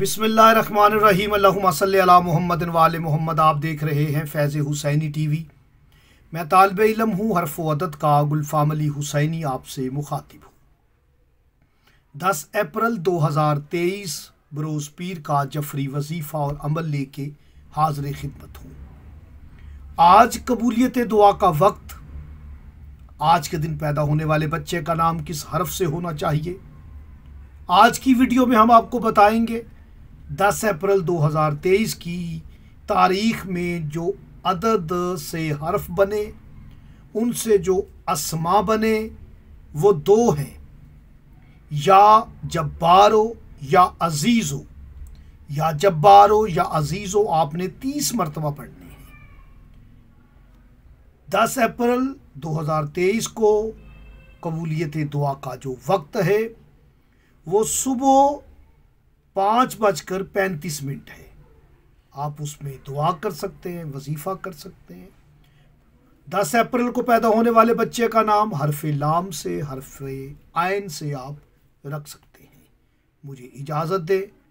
बिसमीम्ला मोहम्मद वाल मोहम्मद आप देख रहे हैं फैज़ हुसैनी टी वी मैं तालब इलम हूँ हरफ अदत का गुलफाम अली हुसैनी आपसे मुखातिब हूँ दस अप्रैल दो हज़ार तेईस बरोज़ पीर का जफरी वजीफ़ा और अमल लेके हाजिर खिदमत हूँ आज कबूलियत दुआ का वक्त आज के दिन पैदा होने वाले बच्चे का नाम किस हरफ से होना चाहिए आज की वीडियो में हम आपको बताएंगे 10 अप्रैल 2023 की तारीख में जो अदद से हरफ बने उनसे जो असमा बने वो दो हैं या जब्बारो या अजीज़ो या जब्बारो या अजीज़ो आपने तीस मरतबा पढ़ने 10 अप्रैल 2023 को कबूलियत दुआ का जो वक्त है वो सुबह पाँच बजकर पैंतीस मिनट है आप उसमें दुआ कर सकते हैं वजीफ़ा कर सकते हैं दस अप्रैल को पैदा होने वाले बच्चे का नाम हरफ लाम से हरफ आयन से आप रख सकते हैं मुझे इजाज़त दें